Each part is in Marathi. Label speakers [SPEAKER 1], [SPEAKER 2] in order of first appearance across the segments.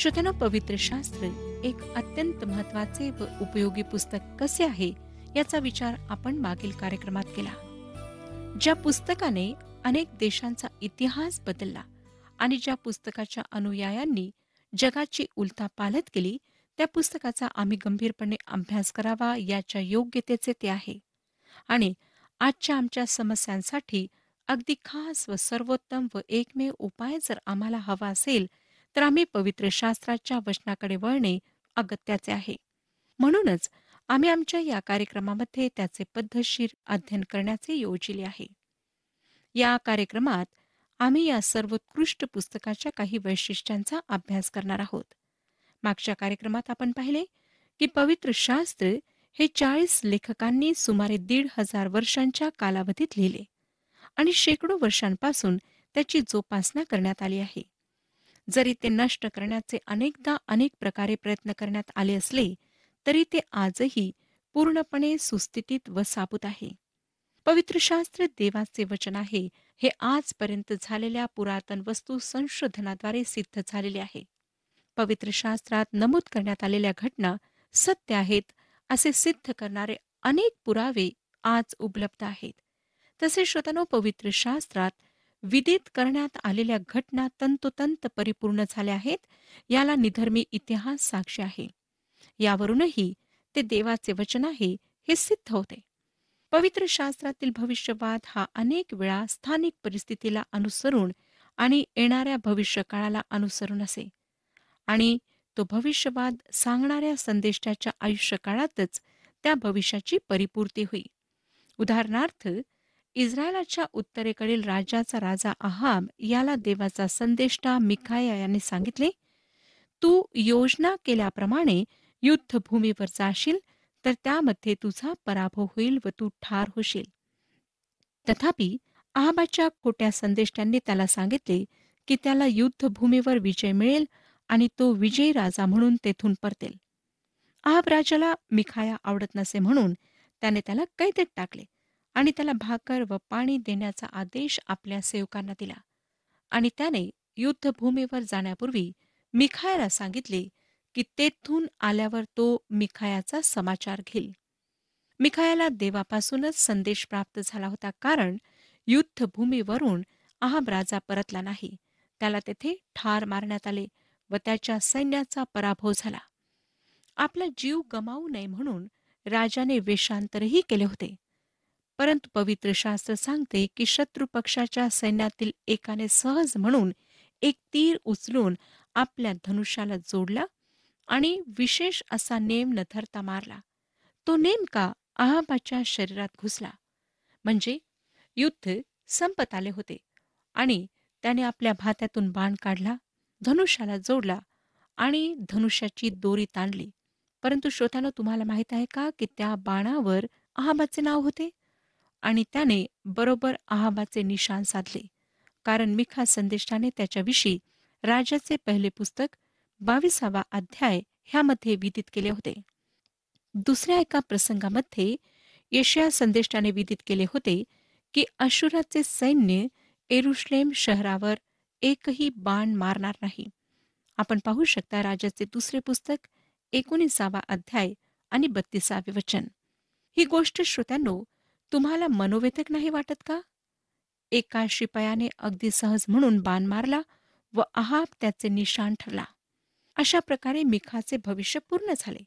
[SPEAKER 1] श्रोत्यानो पवित्र शास्त्र एक अत्यंत महत्वाचे व उपयोगी पुस्तक कसे आहे याचा विचार आपण मागील कार्यक्रमात केला ज्या पुस्तकाने अनेक देशांचा इतिहास बदलला आणि ज्या पुस्तकाच्या अनुयायांनी जगाची पालत केली त्या पुस्तकाचा आम्ही गंभीरपणे अभ्यास करावा याच्या योग्यतेचे ते आहे आणि आजच्या आमच्या समस्यांसाठी अगदी खास व सर्वोत्तम व एकमेव उपाय जर आम्हाला हवा असेल तर आम्ही पवित्र शास्त्राच्या वचनाकडे वळणे अगत्याचे आहे म्हणूनच आम्ही आमच्या या कार्यक्रमामध्ये त्याचे पद्धतशीर अध्ययन करण्याचे योजिले आहे या कार्यक्रमात आम्ही या सर्वोत्कृष्ट पुस्तकाच्या काही वैशिष्ट्यांचा अभ्यास करणार आहोत मागच्या कार्यक्रमात आपण पाहिले की पवित्र शास्त्र हे चाळीस लेखकांनी सुमारे दीड हजार वर्षांच्या कालावधीत लिहिले आणि शेकडो वर्षांपासून त्याची जोपासना करण्यात आली आहे जरी ते नष्ट करण्याचे अनेकदा अनेक प्रकारे प्रयत्न करण्यात आले असले तरी ते आजही पूर्णपणे सुस्थितीत व सापूत आहे पवित्र शास्त्र देवाचे वचन आहे हे आजपर्यंत झालेल्या पुरातन वस्तू संशोधनाद्वारे सिद्ध झालेले आहे पवित्र शास्त्रात नमूद करण्यात आलेल्या घटना सत्य आहेत असे सिद्ध करणारे अनेक पुरावे आज उपलब्ध आहेत तसे श्रोतानो पवित्र शास्त्रात विदित करण्यात आलेल्या घटना तंतोतंत परिपूर्ण झाल्या आहेत याला निधर्मी इतिहास साक्षी आहे यावरूनही ते देवाचे वचन आहे हे सिद्ध होते पवित्र शास्त्रातील भविष्यवाद हा अनेक वेळा स्थानिक परिस्थितीला अनुसरून आणि येणाऱ्या भविष्यकाळाला अनुसरून असे आणि तो भविष्यवाद सांगणाऱ्या संदेष्टाच्या आयुष्यकाळातच त्या भविष्याची परिपूर्ती होई उदाहरणार्थ इस्रायलाच्या उत्तरेकडील राज्याचा राजा आहाब याला देवाचा संदेष्टा मिखाया यांनी सांगितले तू योजना केल्याप्रमाणे युद्धभूमीवर जाशील तर त्यामध्ये तुझा पराभव होईल व तू ठार होशील तथापि आहाबाच्या खोट्या संदेष्ट्यांनी त्याला सांगितले की त्याला युद्धभूमीवर विजय मिळेल आणि तो विजयी राजा म्हणून तेथून परतेल आहाब राजाला मिखाया आवडत नसे म्हणून त्याने त्याला कैदेत टाकले आणि त्याला भाकर व पाणी देण्याचा आदेश आपल्या सेवकांना दिला आणि त्याने युद्धभूमीवर जाण्यापूर्वी मिखायाला सांगितले की तेथून आल्यावर तो मिखायाचा समाचार घेईल मिखायाला देवापासूनच संदेश प्राप्त झाला होता कारण युद्धभूमीवरून आहाब राजा परतला नाही त्याला तेथे ठार मारण्यात आले व त्याच्या सैन्याचा पराभव झाला आपला जीव गमावू नये म्हणून राजाने वेषांतरही केले होते परंतु पवित्र शास्त्र सांगते की शत्रु पक्षाच्या सैन्यातील एकाने सहज म्हणून एक तीर उचलून आपल्या धनुष्याला जोडला आणि विशेष असा नेम न धरता मारला तो नेमका अहाबाच्या शरीरात घुसला म्हणजे युद्ध संपत आले होते आणि त्याने आपल्या भात्यातून बाण काढला धनुष्याला जोडला आणि धनुष्याची दोरी ताणली परंतु श्रोत्यानं तुम्हाला माहित आहे का की त्या बाणावर अहाबाचे नाव होते आणि त्याने बरोबर अहाबाचे निशाण साधले कारण मिखा संदेशाने त्याच्याविषयी राजाचे पहिले पुस्तक बावीसावा अध्याय ह्यामध्ये विदित केले होते दुसऱ्या एका प्रसंगामध्ये यशया संदेशाने विदित केले होते की अशुराचे सैन्य एरुश्लेम शहरावर एकही बाण मारणार नाही आपण पाहू शकता राजाचे दुसरे पुस्तक एकोणीसावा अध्याय आणि बत्तीसावे वचन ही गोष्ट श्रोत्यांनो तुम्हाला मनोवेतक नाही वाटत का एका शिपायाने अगदी सहज म्हणून बाण मारला व आहाप त्याचे निशाण ठरला अशा प्रकारे मिखाचे भविष्य पूर्ण झाले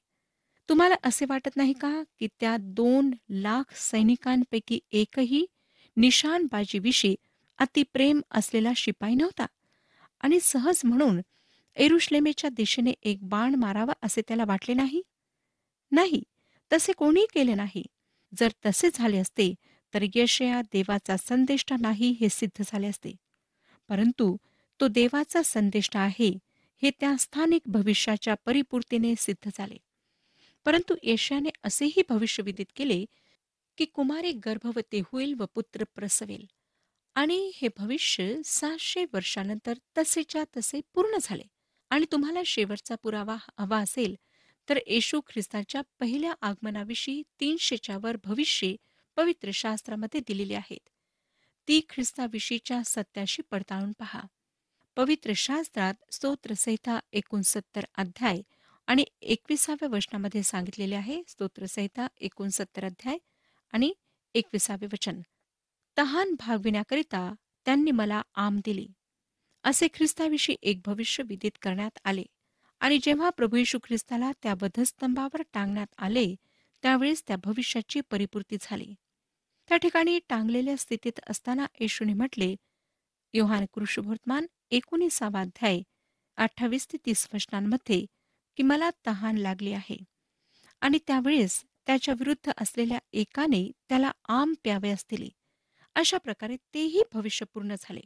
[SPEAKER 1] तुम्हाला असे वाटत नाही का की त्या दोन लाख सैनिकांपैकी एकही अति अतिप्रेम असलेला शिपाई नव्हता आणि सहज म्हणून एरुश्लेमेच्या दिशेने एक बाण मारावा असे त्याला वाटले नाही नाही तसे कोणी केले नाही जर तसे झाले असते तर यशया देवाचा संदेष्टा नाही हे सिद्ध झाले असते परंतु तो देवाचा संदेष्टा आहे हे त्या स्थानिक भविष्याच्या परिपूर्तीने सिद्ध झाले परंतु येशयाने असेही विदित केले की कुमारी गर्भवती होईल व पुत्र प्रसवेल आणि हे भविष्य सहाशे वर्षानंतर तसेच्या तसे पूर्ण झाले आणि तुम्हाला शेवटचा पुरावा हवा असेल तर येशू ख्रिस्ताच्या पहिल्या आगमनाविषयी तीनशेच्या वर भविष्य पवित्र शास्त्रामध्ये दिलेली आहेत ती ख्रिस्ताविषयीच्या सत्याशी पडताळून पहा पवित्र शास्त्रात स्तोत्रसंहिता एकोणसत्तर अध्याय आणि एकविसाव्या वचनामध्ये सांगितलेले आहे स्तोत्रसंहिता एकोणसत्तर अध्याय आणि एकविसावे वचन तहान भागविण्याकरिता त्यांनी मला आम दिली असे ख्रिस्ताविषयी एक भविष्य विदित करण्यात आले आणि जेव्हा प्रभू येशू ख्रिस्ताला त्या बधस्तंभावर टांगण्यात आले त्यावेळेस त्या भविष्याची परिपूर्ती झाली त्या ठिकाणी टांगलेल्या स्थितीत असताना येशूने म्हटले योहान कृष्णवर्तमान एकोणीसावा अध्याय अठ्ठावीस ते तीस वचनांमध्ये की मला तहान लागली आहे आणि त्यावेळेस त्याच्या विरुद्ध असलेल्या एकाने त्याला आम प्यावे असतील अशा प्रकारे तेही भविष्य पूर्ण झाले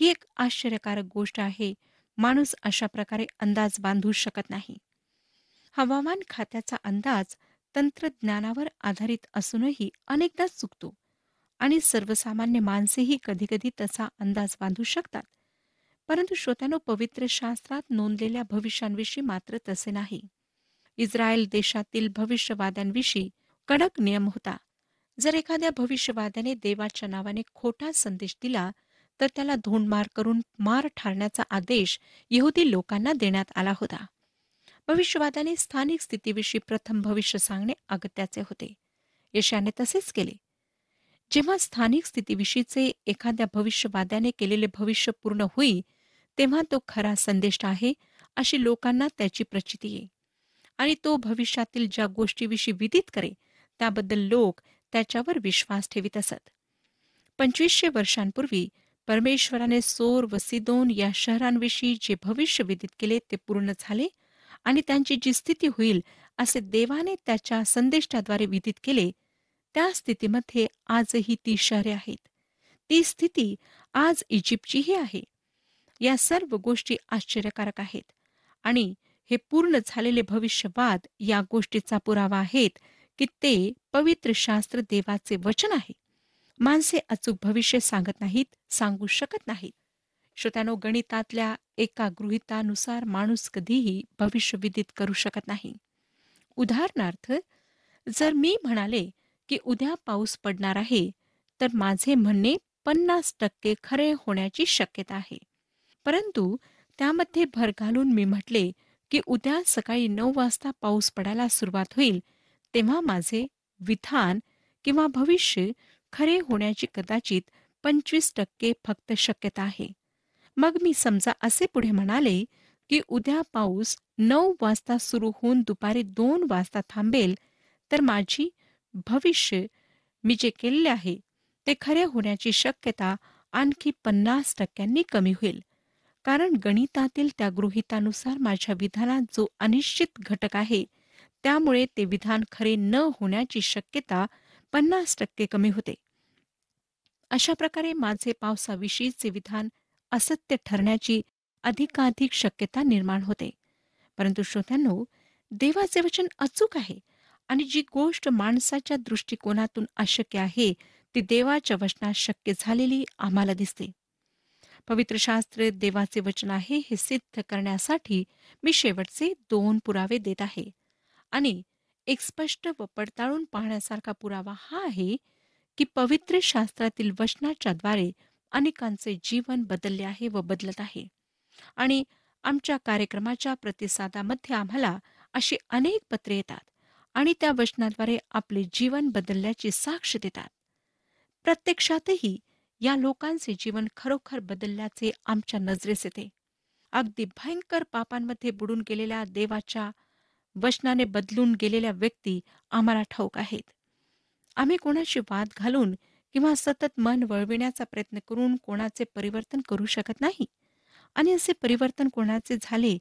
[SPEAKER 1] ही एक आश्चर्यकारक गोष्ट आहे माणूस अशा प्रकारे अंदाज बांधू शकत नाही हवामान खात्याचा अंदाज तंत्रज्ञानावर आधारित असूनही अनेकदा चुकतो आणि सर्वसामान्य माणसेही कधीकधी तसा अंदाज बांधू शकतात परंतु श्रोत्यानो पवित्र शास्त्रात नोंदलेल्या भविष्यांविषयी मात्र तसे नाही इस्रायल देशातील भविष्यवाद्यांविषयी कडक नियम होता जर एखाद्या भविष्यवाद्याने देवाच्या नावाने खोटा संदेश दिला तर त्याला धोंडमार करून मार ठारण्याचा आदेश यहुदी लोकांना देण्यात आला होता भविष्यवादाने स्थानिक स्थितीविषयी प्रथम भविष्य सांगणे अगत्याचे होते यशाने तसेच केले जेव्हा स्थानिक स्थितीविषयीचे एखाद्या भविष्यवाद्याने केलेले भविष्य पूर्ण होई तेव्हा तो खरा संदेश आहे अशी लोकांना त्याची प्रचिती ये आणि तो भविष्यातील ज्या गोष्टीविषयी विदित करे त्याबद्दल लोक त्याच्यावर विश्वास ठेवित असत पंचवीसशे वर्षांपूर्वी परमेश्वराने सोर व सिदोन या शहरांविषयी जे भविष्य विदित केले ते पूर्ण झाले आणि त्यांची जी स्थिती होईल असे देवाने त्याच्या संदेशाद्वारे विदित केले त्या स्थितीमध्ये आजही ती शहरे आहेत ती स्थिती आज इजिप्तचीही आहे या सर्व गोष्टी आश्चर्यकारक आहेत आणि हे पूर्ण झालेले भविष्यवाद या गोष्टीचा पुरावा आहेत की ते पवित्र शास्त्र देवाचे वचन आहे माणसे अचूक भविष्य सांगत नाहीत सांगू शकत नाहीत श्रोत्यानो गणितातल्या एका गृहितानुसार माणूस कधीही भविष्य विदित करू शकत नाही उदाहरणार्थ जर मी म्हणाले की उद्या पाऊस पडणार आहे तर माझे म्हणणे पन्नास टक्के खरे होण्याची शक्यता आहे परंतु त्यामध्ये भर घालून मी म्हटले की उद्या सकाळी नऊ वाजता पाऊस पडायला सुरुवात होईल तेव्हा माझे विधान किंवा भविष्य खरे होण्याची कदाचित पंचवीस टक्के फक्त शक्यता आहे मग मी समजा असे पुढे म्हणाले की उद्या पाऊस नऊ वाजता सुरू होऊन दुपारी दोन वाजता थांबेल तर माझी भविष्य मी जे केले आहे ते खरे होण्याची शक्यता आणखी पन्नास टक्क्यांनी कमी होईल कारण गणितातील त्या गृहितानुसार माझ्या विधानात जो अनिश्चित घटक आहे त्यामुळे ते विधान खरे न होण्याची शक्यता पन्नास टक्के कमी होते अशा प्रकारे माझे पावसाविषयीचे विधान असत्य ठरण्याची अधिकाधिक शक्यता निर्माण होते परंतु श्रोत्यांनो देवाचे वचन अचूक आहे आणि जी गोष्ट माणसाच्या दृष्टिकोनातून अशक्य आहे ती देवाच्या वचनात शक्य झालेली आम्हाला दिसते पवित्र शास्त्र देवाचे वचन आहे हे सिद्ध करण्यासाठी मी शेवटचे दोन पुरावे देत आहे आणि एक स्पष्ट व पडताळून पाहण्यासारखा पुरावा हा आहे की पवित्र शास्त्रातील वचनाच्या द्वारे अनेकांचे जीवन बदलले आहे व बदलत आहे आणि आमच्या कार्यक्रमाच्या प्रतिसादामध्ये आम्हाला अशी अनेक पत्रे येतात आणि त्या वचनाद्वारे आपले जीवन बदलल्याची साक्ष देतात प्रत्यक्षातही या लोकांचे जीवन खरोखर बदलल्याचे आमच्या नजरेस येते अगदी भयंकर पापांमध्ये बुडून गेलेल्या देवाच्या वचनाने बदलून गेलेल्या व्यक्ती आम्हाला ठाऊक आहेत आम्ही कोणाशी वाद घालून किंवा सतत मन वळविण्याचा प्रयत्न करून कोणाचे परिवर्तन करू शकत नाही आणि असे परिवर्तन कोणाचे झाले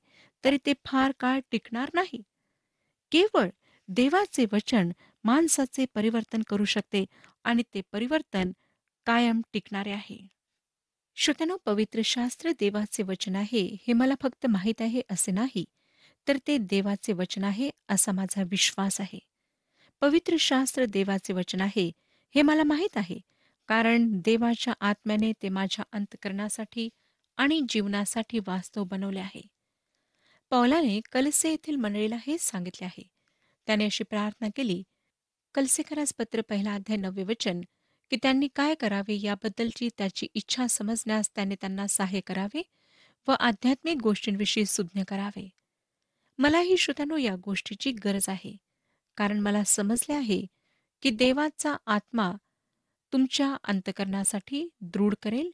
[SPEAKER 1] तरी ते फार काळ टिकणार नाही केवळ देवाचे वचन माणसाचे परिवर्तन करू शकते आणि ते परिवर्तन कायम टिकणारे आहे श्रोत्यानो पवित्र शास्त्र देवाचे वचन आहे हे मला फक्त माहीत आहे असे नाही तर ते देवाचे वचन आहे असा माझा विश्वास आहे पवित्र शास्त्र देवाचे वचन आहे हे मला माहीत आहे कारण देवाच्या आत्म्याने ते माझ्या अंतकरणासाठी आणि जीवनासाठी वास्तव बनवले आहे पौलाने कलसे येथील मंडळीला हेच सांगितले आहे त्याने अशी प्रार्थना केली कलसेकरास पत्र पहिला अध्याय नववे वचन की त्यांनी काय करावे याबद्दलची त्याची इच्छा समजण्यास त्याने त्यांना सहाय्य करावे व आध्यात्मिक गोष्टींविषयी सुज्ञ करावे मलाही श्रोत्यानो या गोष्टीची गरज आहे कारण मला समजले आहे की देवाचा आत्मा तुमच्या अंतकरणासाठी दृढ करेल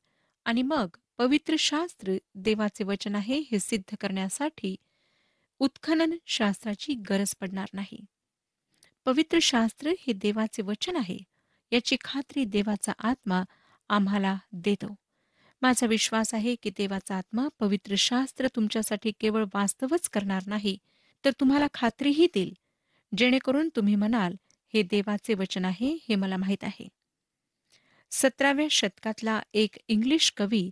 [SPEAKER 1] आणि मग पवित्र शास्त्र देवाचे वचन आहे हे सिद्ध करण्यासाठी उत्खनन शास्त्राची गरज पडणार नाही पवित्र शास्त्र हे देवाचे वचन आहे याची खात्री देवाचा आत्मा आम्हाला देतो माझा विश्वास आहे की देवाचा आत्मा पवित्र शास्त्र तुमच्यासाठी केवळ वास्तवच करणार नाही तर तुम्हाला खात्रीही देईल जेणेकरून तुम्ही म्हणाल हे देवाचे वचन आहे हे मला माहीत आहे सतराव्या शतकातला एक इंग्लिश कवी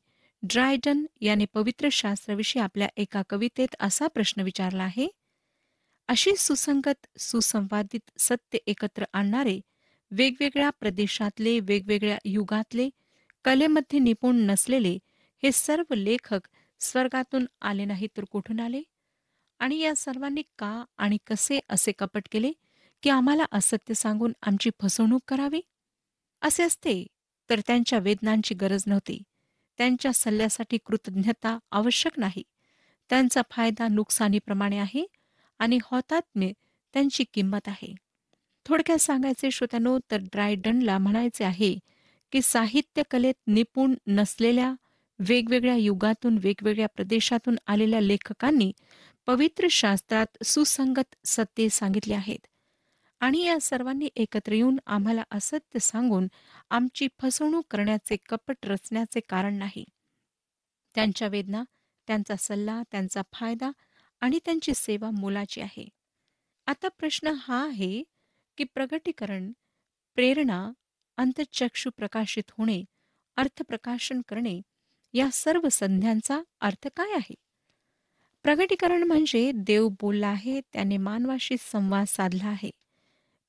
[SPEAKER 1] ड्रायडन याने पवित्र शास्त्राविषयी आपल्या एका कवितेत असा प्रश्न विचारला आहे अशी सुसंगत सुसंवादित सत्य एकत्र आणणारे वेगवेगळ्या प्रदेशातले वेगवेगळ्या युगातले कलेमध्ये निपुण नसलेले हे सर्व लेखक स्वर्गातून आले नाही तर कुठून आले आणि या सर्वांनी का आणि कसे असे कपट केले की आम्हाला असत्य सांगून आमची फसवणूक करावी असे असते तर त्यांच्या वेदनांची गरज नव्हती त्यांच्या सल्ल्यासाठी कृतज्ञता आवश्यक नाही त्यांचा फायदा नुकसानीप्रमाणे आहे आणि हौतात्म्य त्यांची किंमत आहे थोडक्यात सांगायचे श्रोत्यानो तर ड्रायडनला म्हणायचे आहे की कलेत निपुण नसलेल्या वेगवेगळ्या युगातून वेगवेगळ्या प्रदेशातून आलेल्या लेखकांनी पवित्र शास्त्रात सुसंगत सत्य सांगितले आहेत आणि या सर्वांनी एकत्र येऊन आम्हाला असत्य सांगून आमची फसवणूक करण्याचे कपट रचण्याचे कारण नाही त्यांच्या वेदना त्यांचा सल्ला त्यांचा फायदा आणि त्यांची सेवा मोलाची आहे आता प्रश्न हा आहे की प्रगटीकरण प्रेरणा अंतचक्षु प्रकाशित होणे अर्थ प्रकाशन करणे या सर्व संध्यांचा अर्थ काय आहे प्रगटीकरण म्हणजे देव बोलला आहे त्याने मानवाशी संवाद साधला आहे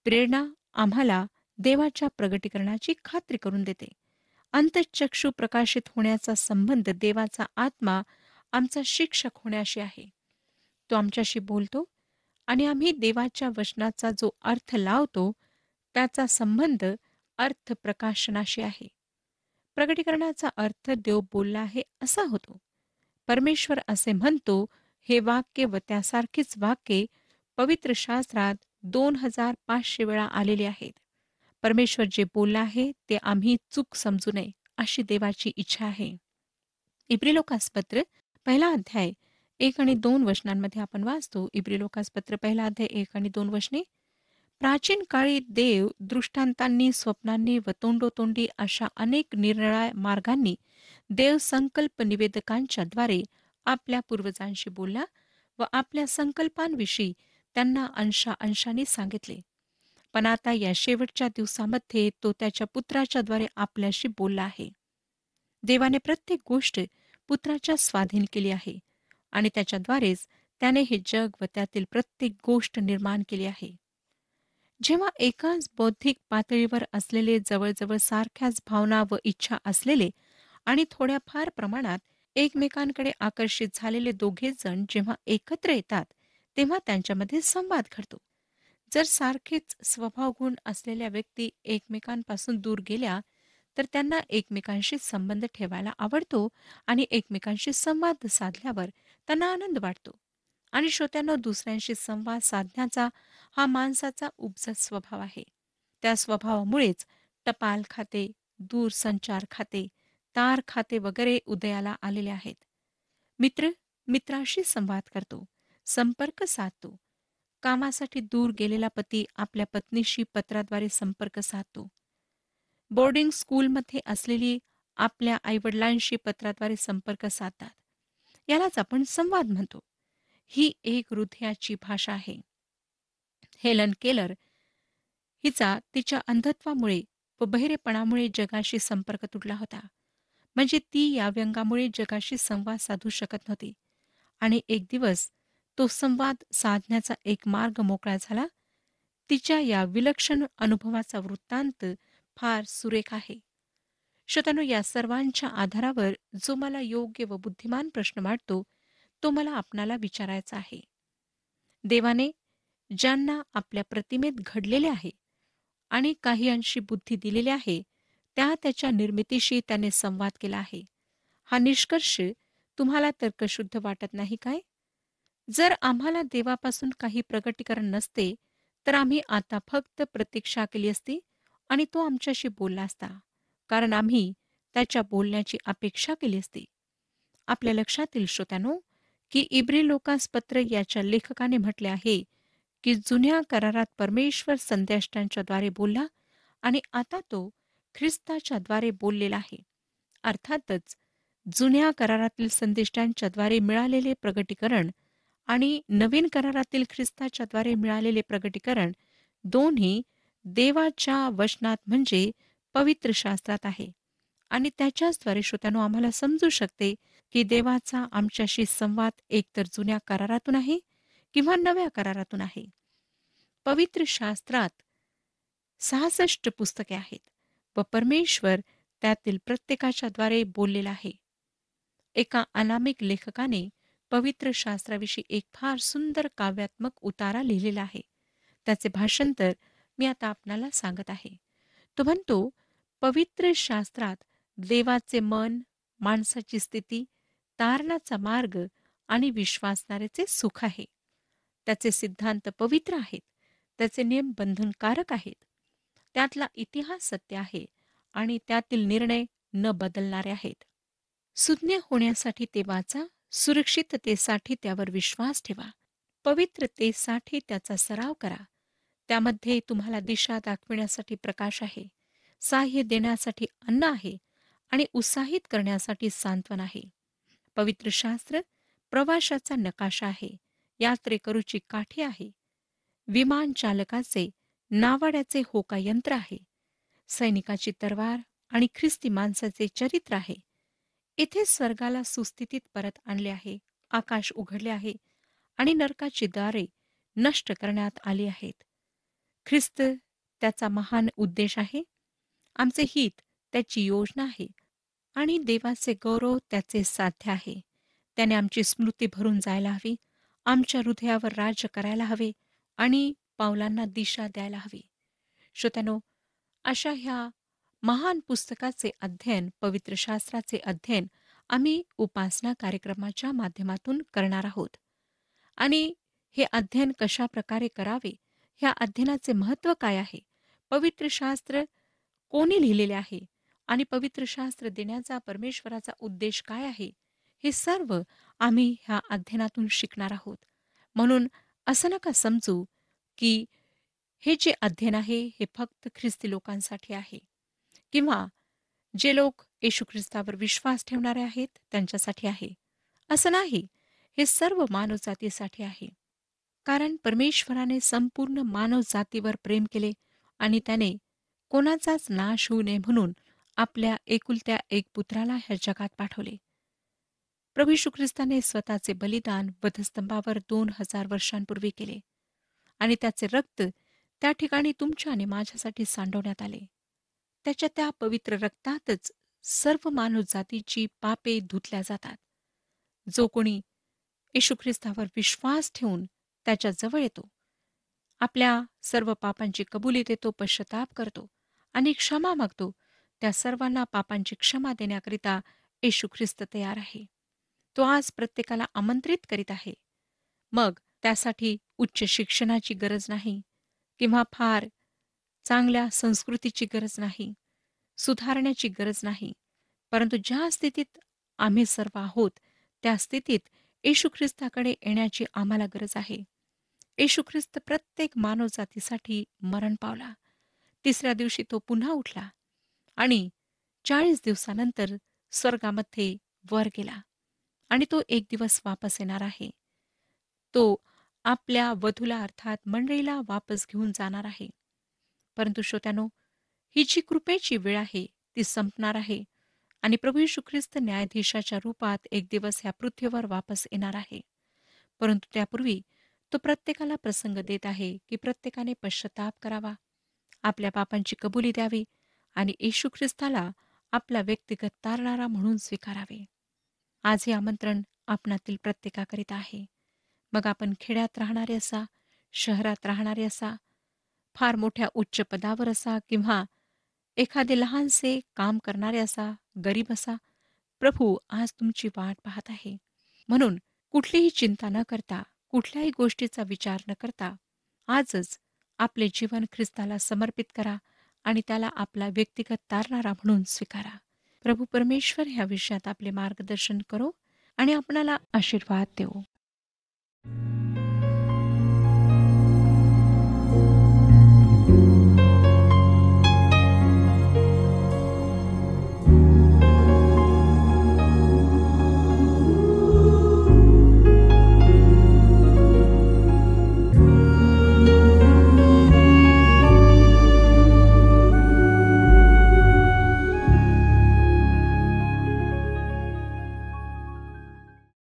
[SPEAKER 1] प्रेरणा आम्हाला देवाच्या प्रगटीकरणाची खात्री करून देते अंतचक्षु प्रकाशित होण्याचा संबंध देवाचा आत्मा आमचा शिक्षक होण्याशी आहे तो आमच्याशी बोलतो आणि आम्ही देवाच्या वचनाचा जो अर्थ लावतो त्याचा संबंध अर्थ प्रकाशनाशी आहे प्रगटीकरणाचा अर्थ देव बोलला आहे असा होतो परमेश्वर असे म्हणतो हे वाक्य व त्यासारखीच वाक्ये पवित्र शास्त्रात दोन हजार पाचशे वेळा आलेले आहेत परमेश्वर जे बोलला आहे ते आम्ही चूक समजू नये अशी देवाची इच्छा आहे इब्रिलोकासपत्र पहिला अध्याय एक आणि दोन वचनांमध्ये आपण वाचतो इब्रिलोकासपत्र पहिला अध्याय एक आणि दोन वचने प्राचीन काळी देव दृष्टांतांनी स्वप्नांनी व तोंडोतोंडी अशा अनेक निरनिळ्या मार्गांनी देव संकल्प निवेदकांच्या द्वारे आपल्या पूर्वजांशी बोलला व आपल्या संकल्पांविषयी त्यांना अंशा अंशाने सांगितले पण आता या शेवटच्या दिवसामध्ये तो त्याच्या पुत्राच्या द्वारे आपल्याशी बोलला आहे देवाने प्रत्येक गोष्ट पुत्राच्या स्वाधीन केली आहे आणि त्याच्याद्वारेच त्याने हे जग व त्यातील प्रत्येक गोष्ट निर्माण केली आहे जेव्हा एकाच बौद्धिक पातळीवर असलेले जवळजवळ सारख्याच भावना व इच्छा असलेले आणि थोड्याफार प्रमाणात एकमेकांकडे आकर्षित झालेले दोघे जण जेव्हा एकत्र येतात तेव्हा त्यांच्यामध्ये संवाद घडतो जर सारखेच स्वभावगुण असलेल्या व्यक्ती एकमेकांपासून दूर गेल्या तर त्यांना एकमेकांशी संबंध ठेवायला आवडतो आणि एकमेकांशी संवाद साधल्यावर त्यांना आनंद वाटतो आणि श्रोत्यांना दुसऱ्यांशी संवाद साधण्याचा हा माणसाचा उपजत स्वभाव आहे त्या स्वभावामुळेच टपाल खाते दूरसंचार खाते तार खाते वगैरे उदयाला आलेले आहेत मित्र मित्राशी संवाद करतो संपर्क साधतो कामासाठी दूर गेलेला पती आपल्या पत्नीशी पत्राद्वारे संपर्क साधतो बोर्डिंग स्कूलमध्ये असलेली आपल्या आईवडिलांशी पत्राद्वारे संपर्क साधतात यालाच आपण संवाद म्हणतो ही एक हृदयाची भाषा आहे हेलन केलर हिचा तिच्या अंधत्वामुळे व बहिरेपणामुळे जगाशी संपर्क तुटला होता म्हणजे ती या व्यंगामुळे जगाशी संवाद साधू शकत नव्हती आणि एक दिवस तो संवाद साधण्याचा एक मार्ग मोकळा झाला तिच्या या विलक्षण अनुभवाचा वृत्तांत फार सुरेख आहे शतानु या सर्वांच्या आधारावर जो मला योग्य व बुद्धिमान प्रश्न वाटतो तो मला आपणाला विचारायचा आहे देवाने ज्यांना आपल्या प्रतिमेत घडलेले आहे आणि काही अंशी बुद्धी दिलेली आहे त्या त्याच्या निर्मितीशी त्याने संवाद केला आहे हा निष्कर्ष तुम्हाला तर्कशुद्ध वाटत नाही काय जर आम्हाला देवापासून काही प्रगटीकरण नसते तर आम्ही आता फक्त प्रतीक्षा केली असती आणि तो आमच्याशी बोलला असता कारण आम्ही त्याच्या बोलण्याची अपेक्षा केली असती आपल्या लक्षातील श्रोत्यानो की इब्री लोकांस पत्र याच्या लेखकाने म्हटले आहे की जुन्या करारात परमेश्वर संदेष्टांच्या द्वारे बोलला आणि आता तो ख्रिस्ताच्या द्वारे बोललेला आहे अर्थातच जुन्या करारातील संदेष्टांच्या द्वारे मिळालेले प्रगटीकरण आणि नवीन करारातील ख्रिस्ताच्या द्वारे मिळालेले प्रगटीकरण दोन्ही देवाच्या वचनात म्हणजे पवित्र शास्त्रात आहे आणि त्याच्याचद्वारे श्रोत्यानो आम्हाला समजू शकते की देवाचा आमच्याशी संवाद एकतर जुन्या करारातून आहे किंवा नव्या करारातून आहे पवित्र शास्त्रात सहासष्ट पुस्तके आहेत व परमेश्वर त्यातील प्रत्येकाच्या द्वारे बोललेला आहे एका अनामिक लेखकाने पवित्र शास्त्राविषयी एक फार सुंदर काव्यात्मक उतारा लिहिलेला आहे त्याचे भाषांतर मी आता आपणाला सांगत आहे तो म्हणतो पवित्र शास्त्रात देवाचे मन माणसाची स्थिती तारणाचा मार्ग आणि विश्वासणाऱ्याचे सुख आहे त्याचे सिद्धांत पवित्र आहेत त्याचे नियम बंधनकारक आहेत त्यातला इतिहास सत्य आहे आणि त्यातील निर्णय न बदलणारे आहेत सुज्ञ होण्यासाठी ते वाचा सुरक्षिततेसाठी त्यावर विश्वास ठेवा पवित्रतेसाठी त्याचा सराव करा त्यामध्ये तुम्हाला दिशा दाखविण्यासाठी प्रकाश आहे साह्य देण्यासाठी अन्न आहे आणि उत्साहित करण्यासाठी सांत्वन आहे पवित्र शास्त्र प्रवाशाचा नकाशा आहे यात्रेकरूची काठी आहे विमान चालकाचे नावाड्याचे होका यंत्र आहे सैनिकाची तरवार आणि ख्रिस्ती माणसाचे चरित्र आहे इथे स्वर्गाला सुस्थितीत परत आणले आहे आकाश उघडले आहे आणि नरकाची दारे नष्ट करण्यात आली आहेत ख्रिस्त त्याचा महान उद्देश आहे आमचे हित त्याची योजना आहे आणि देवाचे गौरव त्याचे साध्य आहे त्याने आमची स्मृती भरून जायला हवी आमच्या हृदयावर राज्य करायला हवे आणि पावलांना दिशा द्यायला हवी श्रोत्यानो अशा ह्या महान पुस्तकाचे अध्ययन पवित्र शास्त्राचे अध्ययन आम्ही उपासना कार्यक्रमाच्या माध्यमातून करणार आहोत आणि हे अध्ययन कशा प्रकारे करावे ह्या अध्ययनाचे महत्त्व काय आहे पवित्र शास्त्र कोणी लिहिलेले आहे आणि पवित्र शास्त्र देण्याचा परमेश्वराचा उद्देश काय आहे हे सर्व आम्ही ह्या अध्ययनातून शिकणार आहोत म्हणून असं नका समजू की हे जे अध्ययन आहे हे फक्त ख्रिस्ती लोकांसाठी आहे किंवा जे लोक येशू ख्रिस्तावर विश्वास ठेवणारे आहेत त्यांच्यासाठी आहे असं नाही हे सर्व मानवजातीसाठी आहे कारण परमेश्वराने संपूर्ण मानवजातीवर प्रेम केले आणि त्याने कोणाचाच नाश होऊ नये म्हणून आपल्या एकुलत्या एक पुत्राला ह्या जगात पाठवले प्रभू ख्रिस्ताने स्वतःचे बलिदान वधस्तंभावर दोन हजार वर्षांपूर्वी केले आणि त्याचे रक्त त्या ठिकाणी तुमच्या आणि माझ्यासाठी सांडवण्यात आले त्याच्या त्या पवित्र रक्तातच सर्व जातीची पापे धुतल्या जातात जो कोणी येशू ख्रिस्तावर विश्वास ठेवून त्याच्या जवळ येतो आपल्या सर्व पापांची कबुली देतो पश्चाताप करतो आणि क्षमा मागतो त्या सर्वांना पापांची क्षमा देण्याकरिता येशू ख्रिस्त तयार आहे तो आज प्रत्येकाला आमंत्रित करीत आहे मग त्यासाठी उच्च शिक्षणाची गरज नाही किंवा फार चांगल्या संस्कृतीची गरज नाही सुधारण्याची गरज नाही परंतु ज्या स्थितीत आम्ही सर्व आहोत त्या स्थितीत येशू ख्रिस्ताकडे येण्याची आम्हाला गरज आहे येशू ख्रिस्त प्रत्येक मानवजातीसाठी मरण पावला तिसऱ्या दिवशी तो पुन्हा उठला आणि चाळीस दिवसानंतर स्वर्गामध्ये वर गेला आणि तो एक दिवस वापस येणार आहे तो आपल्या वधूला अर्थात मंडळीला वापस घेऊन जाणार आहे परंतु श्रोत्यानो ही जी कृपेची वेळ आहे ती संपणार आहे आणि प्रभू यशू ख्रिस्त न्यायाधीशाच्या रूपात एक दिवस ह्या पृथ्वीवर वापस येणार आहे परंतु त्यापूर्वी तो प्रत्येकाला प्रसंग देत आहे की प्रत्येकाने पश्चाताप करावा आपल्या पापांची कबुली द्यावी आणि येशू ख्रिस्ताला आपला व्यक्तिगत तारणारा म्हणून स्वीकारावे आज हे आमंत्रण आपणातील प्रत्येकाकरीत आहे मग आपण खेड्यात राहणारे असा शहरात राहणारे असा फार मोठ्या उच्च पदावर असा किंवा एखादे लहानसे काम करणारे असा गरीब असा प्रभू आज तुमची वाट पाहत आहे म्हणून कुठलीही चिंता न करता कुठल्याही गोष्टीचा विचार न करता आजच आपले जीवन ख्रिस्ताला समर्पित करा आणि त्याला आपला व्यक्तिगत तारणारा म्हणून स्वीकारा प्रभू परमेश्वर ह्या विषयात आपले मार्गदर्शन करो आणि आपणाला आशीर्वाद देऊ